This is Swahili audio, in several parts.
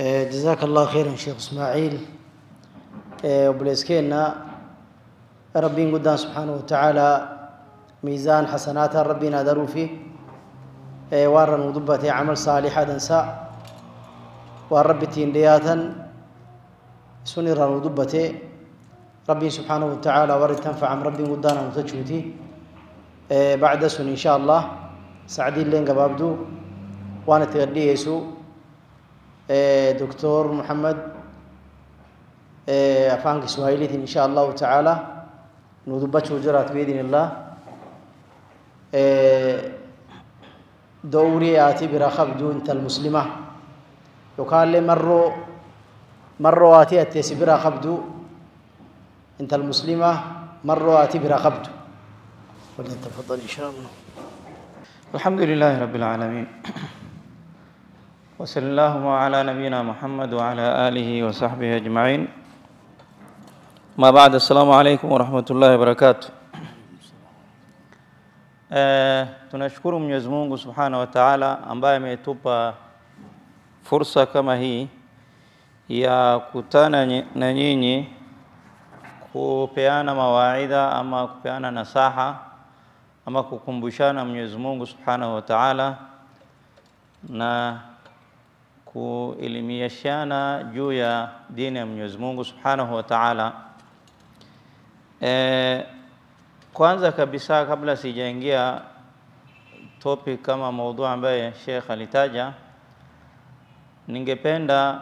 آه، جزاك الله خيرا شيخ اسماعيل آه، وبلسكينا ربي قدام سبحانه وتعالى ميزان حسنات ربنا درو فيه آه، وارا وضبتي عمل صالحا دنسا وربتي دياتا سنرا وضبتي ربي سبحانه وتعالى ورد تنفع عم ربي قدانا وتجوتي بعد سن إن شاء الله سعدين لين قبابدو وانا تغدي يسو إيه، دكتور محمد أفانك إيه، سهيلتي إن شاء الله تعالى ندبته جرات بإذن الله إيه، دوري آتي برخب دون المسلمة يقال لي مرو مرو آتي أتيس برخب دو انت المسلمة مرو آتي برخب دو ولنتفضل إن شاء الله الحمد لله رب العالمين وصلى الله على نبينا محمد وعلى آله وصحبه أجمعين ما بعد السلام عليكم ورحمة الله وبركاته تنشكر من يزمون سبحانه وتعالى أن بايم يتوبى فرصة كما هي يا كتانا نجيني كوبيانا مواعيدا أما كوبيانا نصاحة أما كوكمبشانا من يزمون سبحانه وتعالى na kuelimishana juu ya dini ya Mwenyezi Mungu Subhanahu wa Ta'ala. E, kwanza kabisa kabla sijaingia topic kama maudhui ambaye Sheikh alitaja, ningependa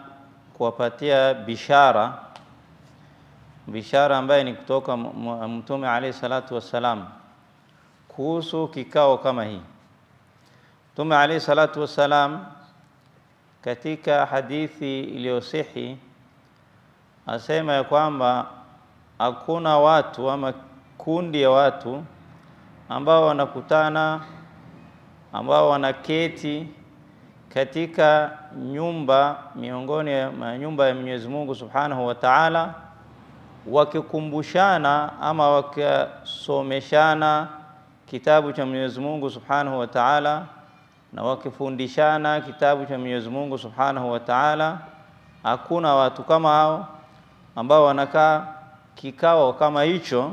kuwapatia bishara bishara ambayo ni kutoka Mtume alayhi salatu wassalam kuhusu kikao kama hii. Mtume alayhi salatu wassalam katika hadithi iliyosihi asema ya kwamba hakuna watu ama kundi ya watu ambao wanakutana ambao wanaketi katika nyumba miongoni mwa nyumba ya Mwenyezi Mungu Subhanahu wa Ta'ala, wakikumbushana ama wakisomeshana kitabu cha Mwenyezi Mungu Subhanahu wa Ta'ala na wakifundishana kitabu cha Mwenyezi Mungu Subhanahu wa Ta'ala. Hakuna watu kama hao ambao wanakaa kikao kama hicho,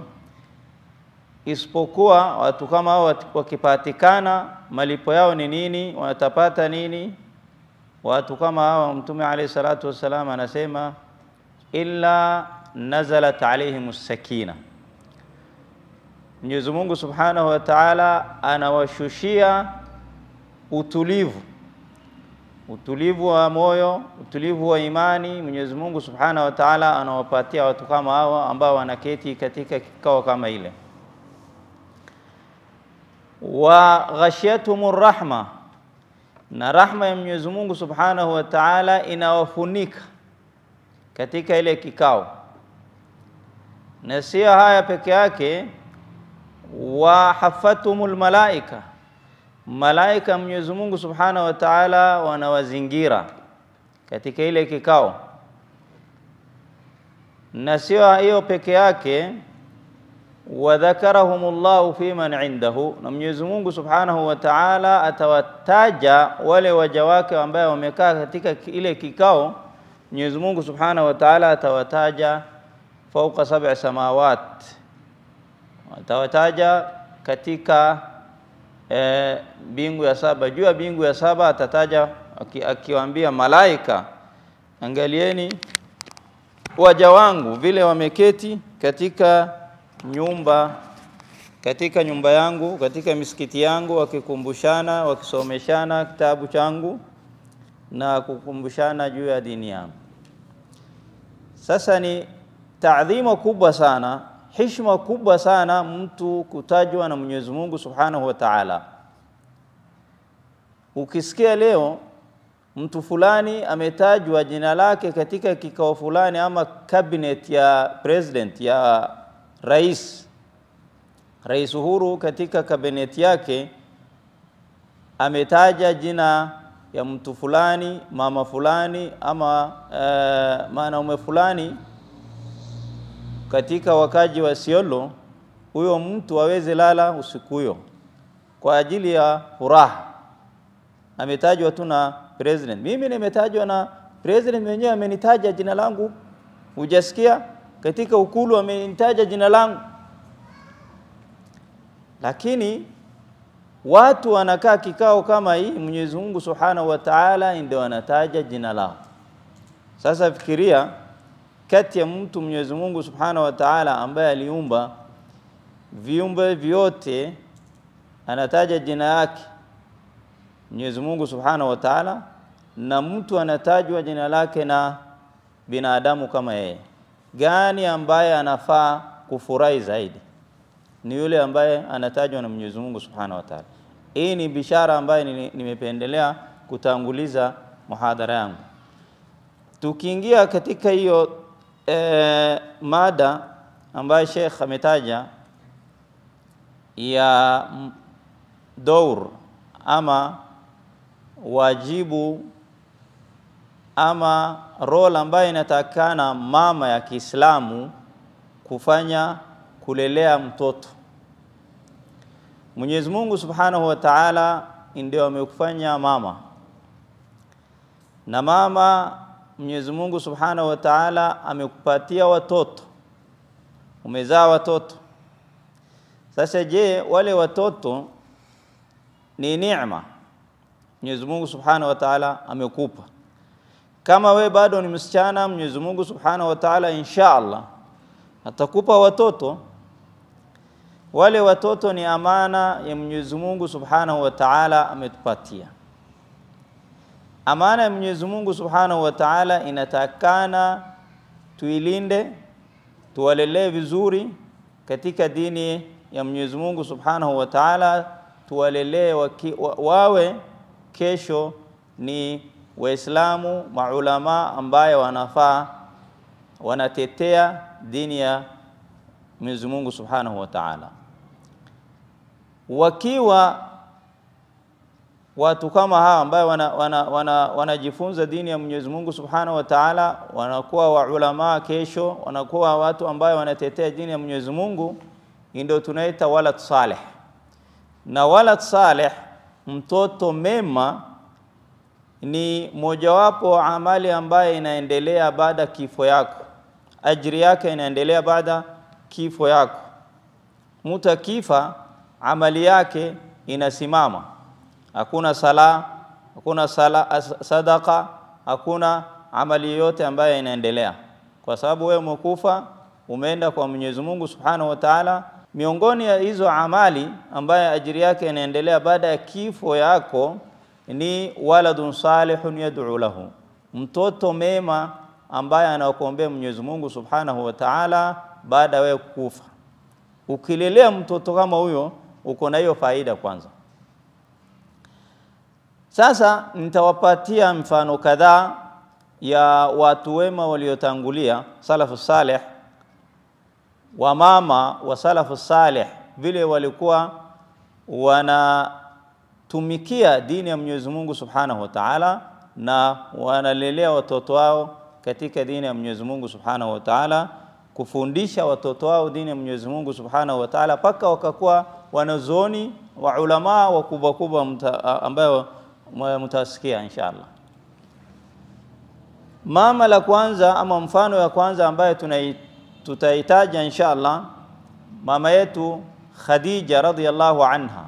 isipokuwa watu kama hao wakipatikana, malipo yao ni nini? Watapata nini? Watu kama hao, Mtume alayhi salatu wassalam anasema illa nazalat alaihim sakina, Mwenyezi Mungu Subhanahu wa Ta'ala anawashushia utulivu, utulivu wa moyo, utulivu wa imani. Mwenyezi Mungu Subhanahu wa Ta'ala anawapatia watu kama hawa ambao wanaketi katika kikao kama ile. Wa ghashiyatuhumur rahma, na rahma ya Mwenyezi Mungu Subhanahu wa Ta'ala inawafunika katika ile kikao, na sio haya peke yake, wa hafathumul malaika malaika ya Mwenyezi Mungu Subhanahu wa Ta'ala wanawazingira katika ile kikao, na sio hiyo peke yake, wadhakarahumullahu fi man indahu, na Mwenyezi Mungu Subhanahu wa Ta'ala atawataja wale waja wake ambao wamekaa katika ile kikao. Mwenyezi Mungu Subhanahu wa Ta'ala atawataja fauka sab'a samawat, atawataja katika e, bingu ya saba. Juu ya bingu ya saba atataja akiwaambia malaika, angalieni waja wangu vile wameketi katika nyumba katika nyumba yangu, katika misikiti yangu, wakikumbushana, wakisomeshana kitabu changu na kukumbushana juu ya dini yangu. Sasa ni taadhima kubwa sana heshima kubwa sana mtu kutajwa na Mwenyezi Mungu Subhanahu wa Ta'ala. Ukisikia leo mtu fulani ametajwa jina lake katika kikao fulani ama cabinet ya president ya rais, Rais Uhuru katika kabineti yake ametaja jina ya mtu fulani, mama fulani ama uh, mwanaume fulani katika wakaji wa siolo huyo mtu aweze lala usiku huyo kwa ajili ya furaha. Ametajwa tu na president, mimi nimetajwa na president mwenyewe, amenitaja jina langu, hujasikia? Katika ukulu amenitaja jina langu, lakini watu wanakaa kikao kama hii, Mwenyezi Mungu Subhanahu wa Ta'ala ndio anataja jina lao. Sasa fikiria kati ya mtu Mwenyezi Mungu Subhanahu wa Ta'ala ambaye aliumba viumbe vyote, anataja jina yake Mwenyezi Mungu Subhanahu wa Ta'ala, na mtu anatajwa jina lake na binadamu kama yeye. Gani ambaye anafaa kufurahi zaidi? Ni yule ambaye anatajwa na Mwenyezi Mungu Subhanahu wa Ta'ala. Hii ni bishara ambayo nimependelea kutanguliza muhadhara yangu. Tukiingia katika hiyo e, mada ambayo Sheikh ametaja ya dour ama wajibu ama role ambayo inatakana mama ya Kiislamu kufanya kulelea mtoto. Mwenyezi Mungu Subhanahu wa Ta'ala ndio amekufanya mama, na mama Mwenyezi Mungu Subhanahu wa Ta'ala amekupatia watoto, umezaa watoto. Sasa je, wale watoto ni neema Mwenyezi Mungu Subhanahu wa Ta'ala amekupa. Kama we bado ni msichana, Mwenyezi Mungu Subhanahu wa Ta'ala insha Allah atakupa watoto. Wale watoto ni amana ya Mwenyezi Mungu Subhanahu wa Ta'ala ametupatia. Amana ya Mwenyezi Mungu Subhanahu wa Ta'ala inatakana tuilinde, tuwalelee vizuri katika dini ya Mwenyezi Mungu Subhanahu wa Ta'ala, tuwalelee wa, wawe kesho ni Waislamu maulama ambaye wanafaa wanatetea dini ya Mwenyezi Mungu Subhanahu wa Ta'ala wakiwa watu kama hawa ambao wanajifunza wana, wana, wana dini ya Mwenyezi Mungu Subhanahu wa Ta'ala, wanakuwa waulamaa kesho, wanakuwa watu ambao wanatetea dini ya Mwenyezi Mungu, ndio tunaita walad salih. Na walad salih, mtoto mema, ni mojawapo amali ambayo inaendelea baada kifo yako, ajri yake inaendelea baada kifo yako. Mtu akifa, amali yake inasimama hakuna sala, hakuna sala, sadaka, hakuna amali yote ambayo inaendelea, kwa sababu wewe umekufa, umeenda kwa Mwenyezi Mungu Subhanahu wa Ta'ala. Miongoni ya hizo amali ambayo ajiri yake inaendelea baada ya kifo yako ni waladun salihun yad'u lahu, mtoto mema ambaye anakuombea Mwenyezi Mungu Subhanahu wa Ta'ala baada wewe kufa. Ukilelea mtoto kama huyo uko na hiyo faida kwanza sasa nitawapatia mfano kadhaa ya watu wema waliotangulia salafu saleh, wamama wa salafu saleh, vile walikuwa wanatumikia dini ya Mwenyezi Mungu Subhanahu wa Ta'ala, na wanalelea watoto wao katika dini ya Mwenyezi Mungu Subhanahu wa Ta'ala, kufundisha watoto wao dini ya Mwenyezi Mungu Subhanahu wa Ta'ala, mpaka wakakuwa wanazuoni wa ulamaa wakubwa kubwa ambayo متاسكيه ان شاء الله ماما لا كوانزا اما مفانو يا كوانزا ام تتايتاج ان شاء الله ماما يتو خديجه رضي الله عنها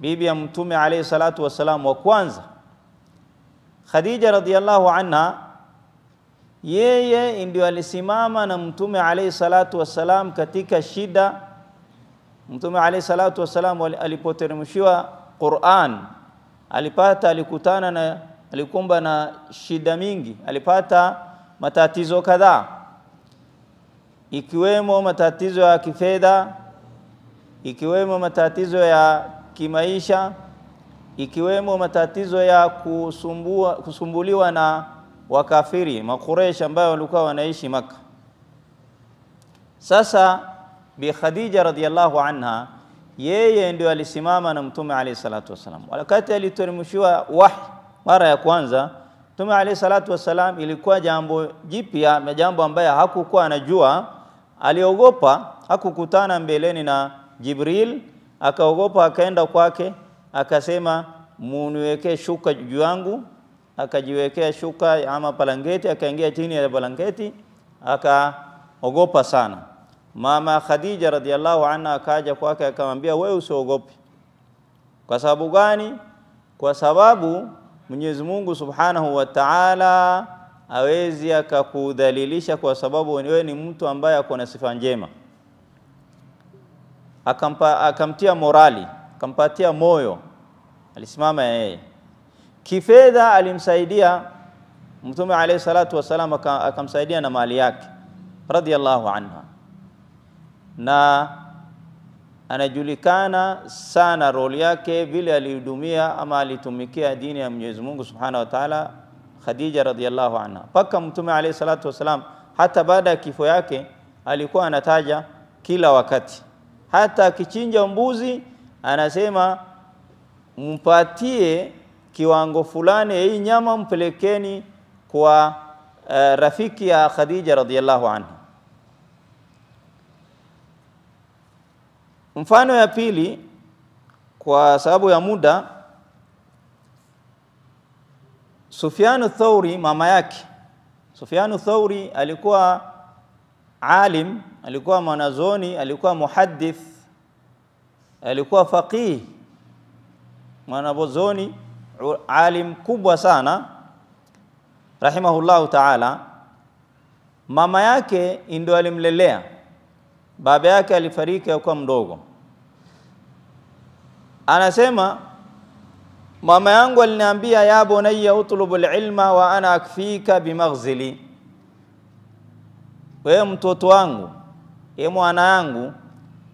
بيبي امتومي عليه الصلاه والسلام وكوانزا خديجه رضي الله عنها yeye ndio alisimama na mtume alaihi salatu wassalam katika shida Mtume alayhi salatu wasalam alipoteremshiwa Qur'an alipata, alikutana na alikumba na shida mingi, alipata matatizo kadhaa, ikiwemo matatizo ya kifedha, ikiwemo matatizo ya kimaisha, ikiwemo matatizo ya kusumbua, kusumbuliwa na wakafiri makuresha ambayo walikuwa wanaishi Maka. Sasa Bi Khadija radhiyallahu anha, yeye ndio alisimama na Mtume alayhi salatu wasalam wakati aliteremshiwa wahi mara ya kwanza. Mtume alayhi salatu wasalam ilikuwa jambo jipya na jambo ambaye hakukuwa anajua, aliogopa, hakukutana mbeleni na Jibril, akaogopa, akaenda kwake, akasema muniwekee shuka juu yangu. Akajiwekea shuka ama palangeti, akaingia chini ya palangeti, akaogopa sana mama Khadija radhiallahu anha akaja kwake akamwambia, wewe usiogope. Kwa sababu gani? Kwa sababu Mwenyezi Mungu Subhanahu wa Ta'ala awezi akakudhalilisha kwa sababu wewe ni mtu ambaye ako na sifa njema. Akampa, akamtia morali, akampatia moyo, alisimama yeye. Kifedha alimsaidia Mtume alayhi salatu wasalam, akamsaidia na mali yake radhiallahu anha na anajulikana sana roli yake vile alihudumia ama alitumikia dini ya Mwenyezi Mungu Subhanahu wa Ta'ala, Khadija radhiyallahu anha, mpaka Mtume alayhi salatu wasalam hata baada ya kifo yake alikuwa anataja kila wakati, hata akichinja mbuzi anasema mpatie kiwango fulani hii nyama, mpelekeni kwa uh, rafiki ya Khadija radhiyallahu anha. Mfano ya pili kwa sababu ya muda Sufyanu Thauri mama yake Sufyanu Thauri alikuwa alim, alikuwa mwanazoni, alikuwa muhaddith, alikuwa faqih, mwanazoni alim kubwa sana rahimahullahu ta'ala. Mama yake ndio alimlelea baba yake alifariki akiwa mdogo. Anasema mama yangu aliniambia, ya bunayya utlubu ilma wa ana akfika bimaghzili, wewe mtoto wangu, ye mwana yangu,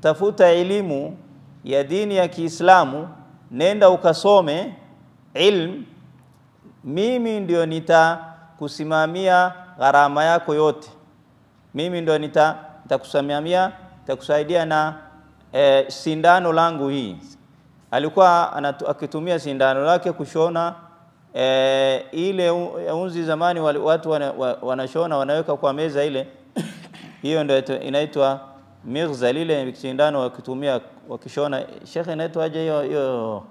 tafuta elimu ya dini ya Kiislamu, nenda ukasome ilm, mimi ndio nitakusimamia gharama yako yote, mimi ndio nita takusamamia takusaidia na e, sindano langu hii. Alikuwa anatu, akitumia sindano lake kushona e, ile unzi. Zamani watu wanashona wanaweka kwa meza ile hiyo ndio inaitwa mirza, lile sindano wakitumia wakishona. Shekhe, aje hiyo hiyo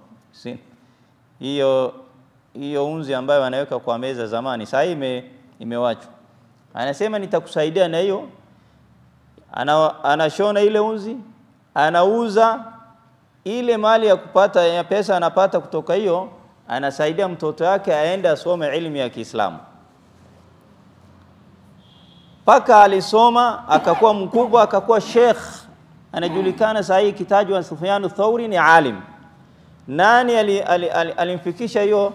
hiyo hiyo unzi ambayo wanaweka kwa meza zamani, sasa ime imewachwa. Anasema nitakusaidia na hiyo ana, anashona ile uzi, anauza ile mali ya kupata ya pesa anapata kutoka hiyo, anasaidia mtoto yake aende asome elimu ya Kiislamu mpaka alisoma akakuwa mkubwa akakuwa sheikh, anajulikana saa hii ikitajwa Sufyan Thauri ni alim. Nani alimfikisha hiyo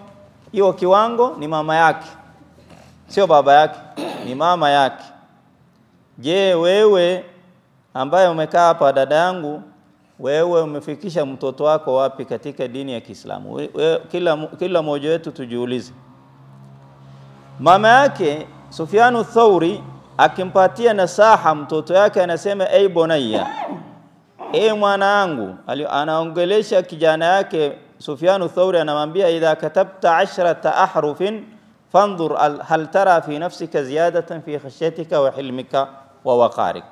hiyo kiwango? Ni mama yake, sio baba yake, ni mama yake. Je, wewe ambaye umekaa hapa dada yangu, wewe umefikisha mtoto wako wapi katika dini ya Kiislamu? kila kila mmoja wetu tujiulize. Mama yake Sufyanu Thauri akimpatia nasaha mtoto yake anasema, ei bonaya, e hey, mwanangu. Anaongelesha kijana yake Sufyanu Thauri, anamwambia idha katabta ashrata ahrufin fandhur hal tara fi nafsika ziyadatan fi khashyatika wa hilmika wa waqarik.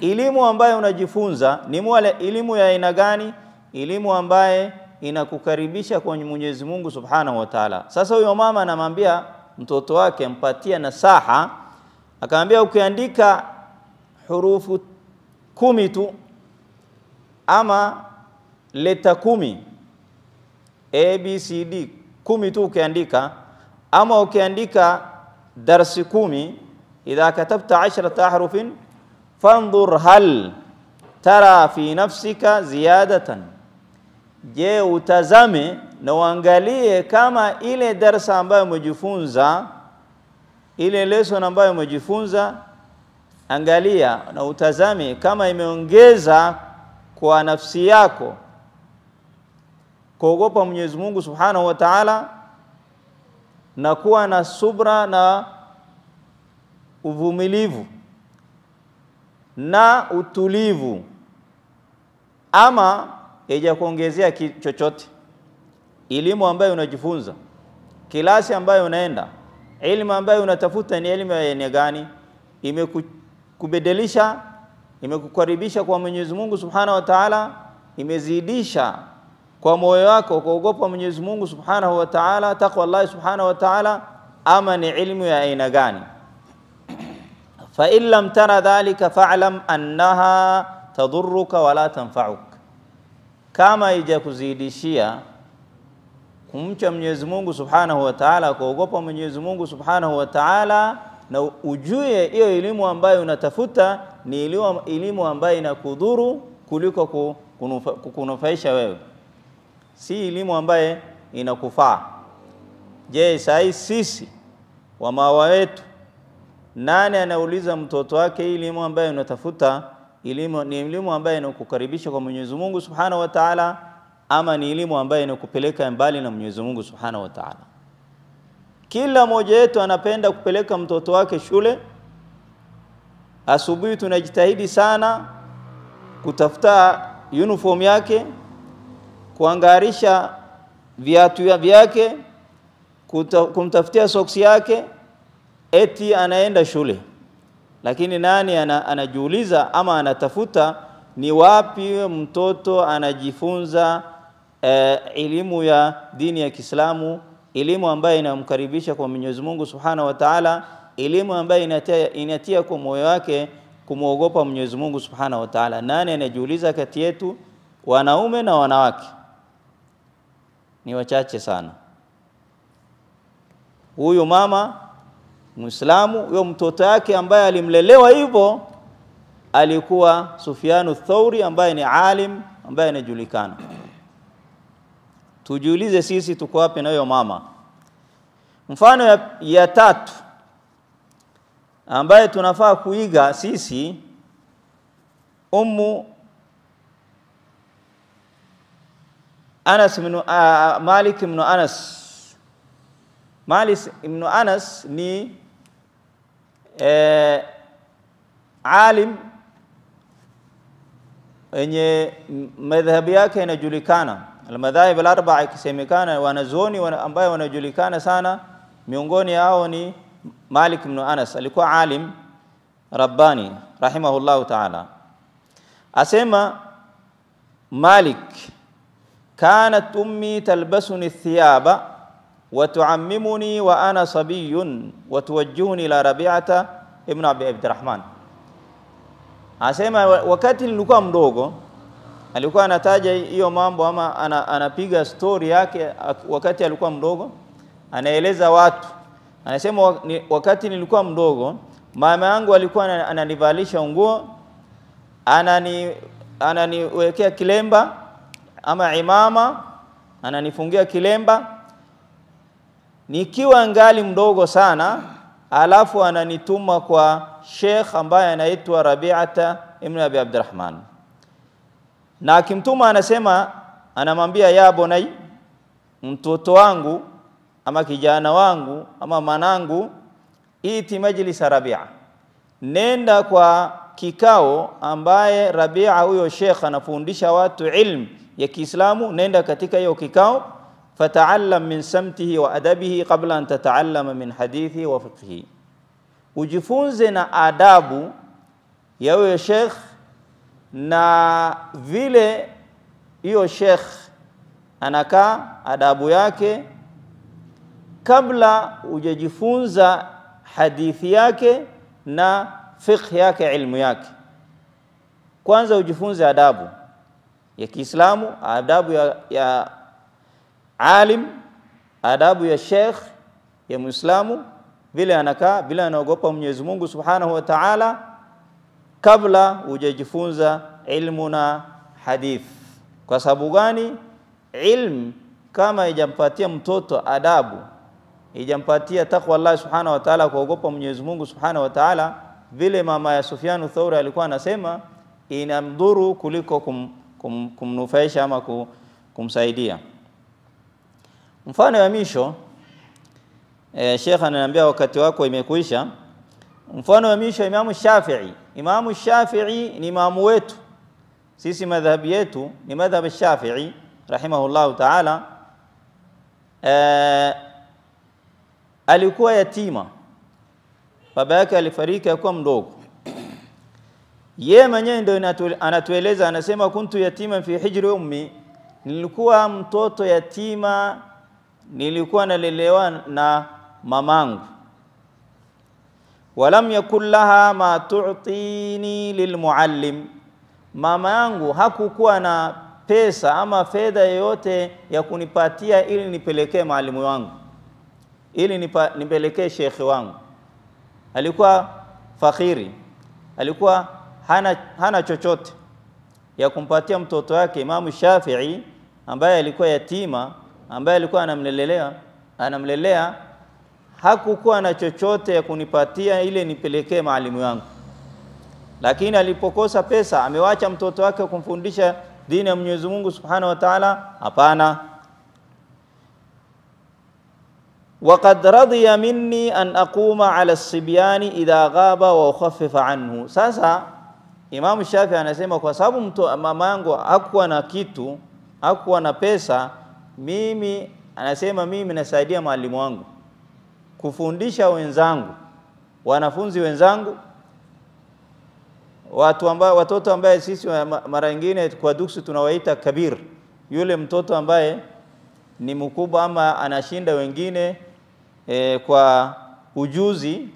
Elimu ambayo unajifunza ni mwale elimu ya aina gani? Elimu ambaye inakukaribisha kwa Mwenyezi Mungu Subhanahu wa Ta'ala. Sasa huyo mama anamwambia mtoto wake mpatia nasaha, akamwambia ukiandika hurufu kumi tu ama leta kumi A B C D kumi tu ukiandika ama ukiandika darsi kumi idha كتبت عشرة ahrufin فانظر هل tara fi nafsika ziyadatan, je utazame na uangalie kama ile darsa ambayo umejifunza, ile lesson ambayo umejifunza, angalia na utazame kama imeongeza kwa nafsi yako kuogopa Mwenyezi Mungu Subhanahu wa Ta'ala, na kuwa na subra na uvumilivu na utulivu, ama kuongezea chochote. Elimu ambayo unajifunza, kilasi ambayo unaenda, elimu ambayo unatafuta ni elimu ya aina gani? Imekubadilisha, imekukaribisha kwa Mwenyezi Mungu Subhanahu wa Ta'ala, imezidisha kwa moyo wako kuogopa Mwenyezi Mungu Subhanahu wa Ta'ala, takwa Allah Subhanahu wa Ta'ala, ama ni elimu ya aina gani? fa in lam tara dhalika fa'lam annaha tadurruka wala tanfa'uk, kama haijakuzidishia kumcha Mwenyezi Mungu Subhanahu wa Ta'ala, kuogopa Mwenyezi Mungu Subhanahu wa Ta'ala, na ujue hiyo elimu ambayo unatafuta ni elimu ambayo inakudhuru kuliko kukunufaisha wewe, si elimu ambaye inakufaa. Je, sahii sisi wamawa wetu nani anauliza mtoto wake elimu ambayo unatafuta elimu? Ni elimu ambayo inakukaribisha kwa Mwenyezi Mungu Subhanahu wa Ta'ala, ama ni elimu ambayo inakupeleka mbali na Mwenyezi Mungu Subhanahu wa Ta'ala? Kila mmoja wetu anapenda kupeleka mtoto wake shule. Asubuhi tunajitahidi sana kutafuta uniform yake, kuangarisha viatu vyake, kumtafutia soksi yake eti anaenda shule, lakini nani ana, anajiuliza ama anatafuta ni wapi mtoto anajifunza eh, elimu ya dini ya Kiislamu, elimu ambayo inamkaribisha kwa Mwenyezi Mungu Subhanahu wa Ta'ala, elimu ambayo inatia, inatia kwa moyo wake kumwogopa Mwenyezi Mungu Subhanahu wa Ta'ala. Nani anajiuliza kati yetu wanaume na wanawake? Ni wachache sana. Huyu mama Muislamu huyo mtoto yake ambaye alimlelewa hivyo alikuwa Sufyanu Thauri ambaye ni alim ambaye anajulikana. Tujiulize sisi tuko wapi na huyo mama. Mfano ya, ya tatu ambaye tunafaa kuiga sisi Ummu Anas ibn uh, Malik ibn Anas Malik ibn Anas ni آه، عالم إني مذهبي أكين جوليكانا المذاهب الأربعة كسيميكانا وأنا زوني وأنا أمباي وأنا جوليكانا سانا ميونغوني أوني مالك بن أنس اللي عالم رباني رحمه الله تعالى أسمى مالك كانت أمي تلبسني الثياب wa ana sabiyun وتوجهني ila Rabi'ata ibn Abi Abdurrahman. Asema wakati nilikuwa mdogo alikuwa anataja hiyo mambo ama ana, stori yake wakati alikuwa mdogo, anaeleza watu. Anasema wakati nilikuwa mdogo mama yangu alikuwa ananivalisha nguo, anani ananiwekea kilemba ama imama, ananifungia kilemba nikiwa ngali mdogo sana, alafu ananituma kwa Sheikh ambaye anaitwa Rabi'ata ibn Abi Abdurrahman, na akimtuma anasema, anamwambia ya bonai, mtoto wangu ama kijana wangu ama manangu, iti majlis Rabi'a, nenda kwa kikao ambaye Rabi'a huyo Sheikh anafundisha watu ilmu ya Kiislamu, nenda katika hiyo kikao فتعلم من سمته وأدبه قبل أن تتعلم من حديثه وفقهه ujifunze na adabu ya huyo shekh na vile hiyo shekh anakaa adabu yake kabla hujajifunza hadithi yake na fiqh yake ilmu yake kwanza ujifunze adabu ya Kiislamu adabu ya, ya alim, adabu ya sheikh ya Muislamu, vile anakaa, vile anaogopa Mwenyezi Mungu Subhanahu wa Ta'ala, kabla hujajifunza ilmu na hadith. Kwa sababu gani? Ilmu kama ijampatia mtoto adabu, ijampatia takwa Allah Subhanahu wa Ta'ala, kuogopa Mwenyezi Mungu Subhanahu wa Ta'ala, vile mama ya Sufyanu Thauri alikuwa anasema, inamdhuru kuliko kum, kum, kumnufaisha ama kumsaidia. Mfano ya misho e, eh, Sheikh ananiambia wakati wako imekwisha. Mfano wa misho Imamu Shafi'i. Imamu Shafi'i ni imamu wetu sisi, madhhabi yetu ni madhhab Shafi'i rahimahullahu ta'ala. E, alikuwa yatima, baba yake alifariki akiwa mdogo ye mwenyewe ndio anatueleza, anasema kuntu yatima fi hijri ummi, nilikuwa mtoto yatima nilikuwa nalelewa na mamangu walam yakun laha ma tu'tini lilmuallim, mama yangu hakukuwa na pesa ama fedha yoyote ya kunipatia ili nipelekee mwalimu wangu ili nipelekee shekhe wangu. Alikuwa fakhiri, alikuwa hana, hana chochote ya kumpatia mtoto wake Imamu Shafi'i ambaye alikuwa yatima ambaye alikuwa anamlelelea anamlelea hakukuwa na chochote ya kunipatia ile nipelekee maalimu yangu, lakini alipokosa pesa amewacha mtoto wake kumfundisha dini ya Mwenyezi Mungu Subhanahu wa Ta'ala? Hapana. waqad radhiya minni an aquma ala sibyani idha ghaba wa ukhaffifa anhu. Sasa Imamu Shafi anasema kwa sababu mama yangu hakuwa na kitu, hakuwa na pesa mimi anasema mimi nasaidia mwalimu wangu kufundisha wenzangu, wanafunzi wenzangu, watu amba, watoto ambaye sisi mara nyingine kwa duksu tunawaita kabir, yule mtoto ambaye ni mkubwa ama anashinda wengine e, kwa ujuzi,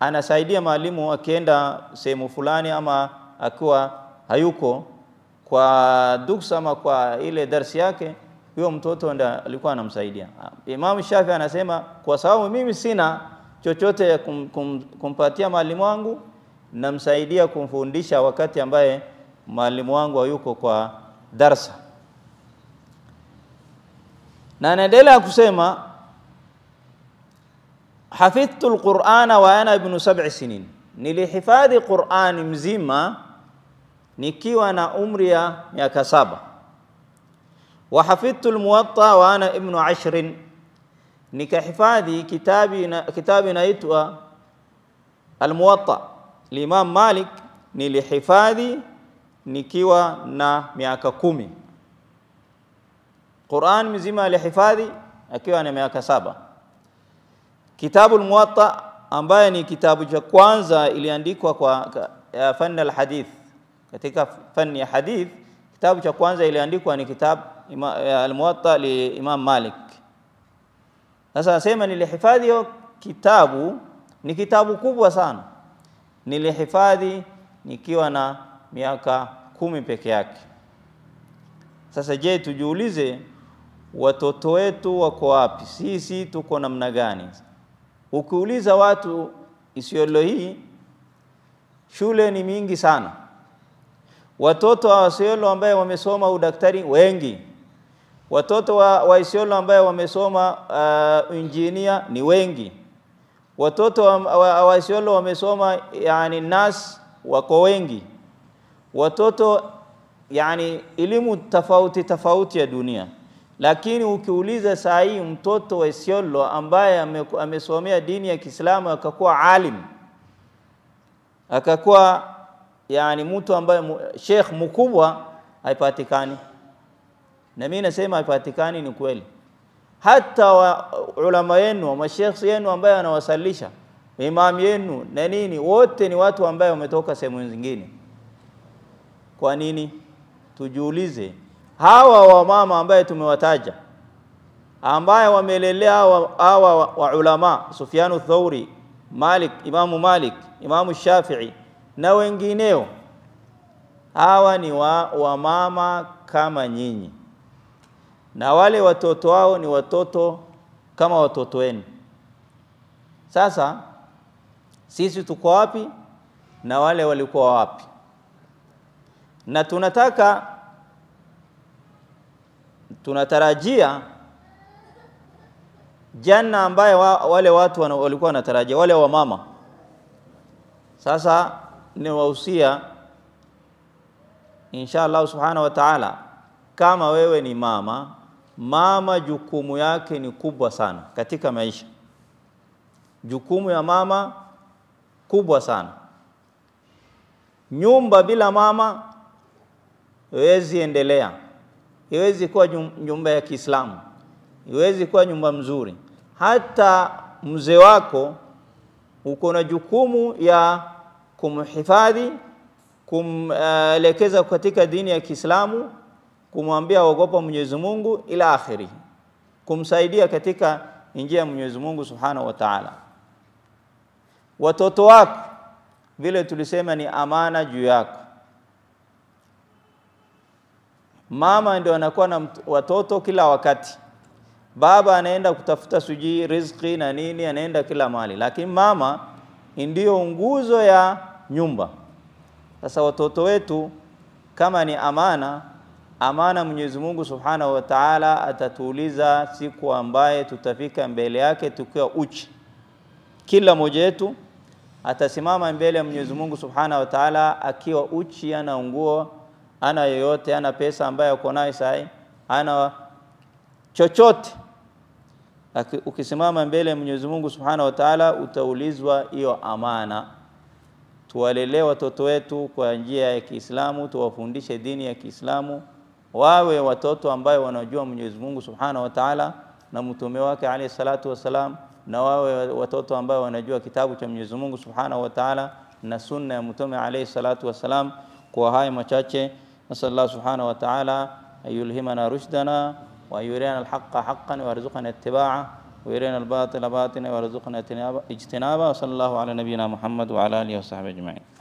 anasaidia mwalimu akienda sehemu fulani ama akiwa hayuko kwa duksa ama kwa ile darsi yake huyo mtoto ndiye alikuwa anamsaidia. Imam Shafi anasema kwa sababu mimi sina chochote ya kum, kum, kumpatia mwalimu wangu, namsaidia kumfundisha wakati ambaye mwalimu wangu hayuko kwa darsa. Na anaendelea kusema hafidhtu lqurana wa ana ibnu sab'i sinin, nilihifadhi Qurani mzima nikiwa na umri ya miaka saba. وحفظت الموطا وانا ابن عشر نكحفاذي كتابنا كتابنا يتوى الموطا الامام مالك نلحفاذي نكيوا نا مياكا كومي قران مزيما لحفاذي اكيوا انا مياكا سابا كتاب الموطا ambaye كتاب kitabu cha kwanza iliandikwa kwa fani alhadith katika fani ya hadith kitabu cha kwanza iliandikwa ni kitabu ima, Almuwatta liimam Malik. Sasa asema nilihifadhi hiyo kitabu, ni kitabu kubwa sana, nilihifadhi nikiwa na miaka kumi peke yake. Sasa je, tujiulize watoto wetu wako wapi? Sisi tuko namna gani? Ukiuliza watu Isiolo hii shule ni mingi sana, watoto wa Isiolo ambaye wamesoma udaktari wengi Watoto wa, wa Isiolo ambaye wamesoma uh, engineer ni wengi. Watoto wa, wa, wa Isiolo wamesoma yani nas wako wengi. Watoto yani elimu tofauti tofauti ya dunia, lakini ukiuliza saa hii mtoto wa Isiolo ambaye amesomea dini ya Kiislamu akakuwa alim akakuwa yani mtu ambaye sheikh mkubwa haipatikani na mimi nasema haipatikani ni kweli. Hata wa ulama yenu wa mashekh yenu ambaye anawasalisha imam yenu na nini, wote ni watu ambaye wametoka sehemu zingine. Kwa nini? Tujiulize, hawa wamama ambaye tumewataja ambaye wamelelea hawa wa, wa ulama Sufyanu Thauri, Malik, Imamu Malik, Imamu Shafii na wengineo, hawa ni wa, wa mama kama nyinyi na wale watoto wao ni watoto kama watoto wenu. Sasa sisi tuko wapi na wale walikuwa wapi? Na tunataka tunatarajia janna ambaye wa, wale watu walikuwa wanatarajia wale wa mama. Sasa niwahusia insha allahu subhanahu wa ta'ala, kama wewe ni mama Mama jukumu yake ni kubwa sana katika maisha. Jukumu ya mama kubwa sana. Nyumba bila mama iwezi endelea, iwezi kuwa nyumba ya Kiislamu, iwezi kuwa nyumba mzuri. Hata mzee wako uko na jukumu ya kumhifadhi, uh, katika dini ya Kiislamu kumwambia ogopa Mwenyezi Mungu ila akhiri, kumsaidia katika njia ya Mwenyezi Mungu Subhanahu wa Ta'ala. Watoto wako vile tulisema ni amana juu yako. Mama ndio anakuwa na watoto kila wakati, baba anaenda kutafuta sujui riziki na nini, anaenda kila mali, lakini mama ndiyo nguzo ya nyumba. Sasa watoto wetu kama ni amana Amana Mwenyezi Mungu Subhanahu wa Ta'ala atatuuliza siku ambaye tutafika mbele yake tukiwa uchi. Kila mmoja wetu atasimama mbele ya Mwenyezi Mungu Subhanahu wa Ta'ala akiwa uchi, ana nguo, ana yoyote, ana pesa ambayo uko nayo sahi, ana chochote. Ukisimama mbele ya Mwenyezi Mungu Subhanahu wa Ta'ala utaulizwa hiyo amana. Tuwalelee watoto wetu kwa njia ya Kiislamu, tuwafundishe dini ya Kiislamu. wawe watoto ambayo wanajua Mwenyezi Mungu Subhanahu wa Ta'ala na mtume wake alayhi salatu wassalam, na wawe watoto ambayo wanajua kitabu cha Mwenyezi Mungu Subhanahu wa Ta'ala na sunna ya mtume alayhi salatu wassalam. Kwa haya machache, nasallallahu subhanahu wa ta'ala ayulhimana rushdana wa yurina alhaqqa haqqan wa warzuqna ittiba'a wa yurina albatila batina wa warzuqna ijtinaba wa sallallahu ala nabiyyina Muhammad wa ala alihi wa sahbihi ajma'in.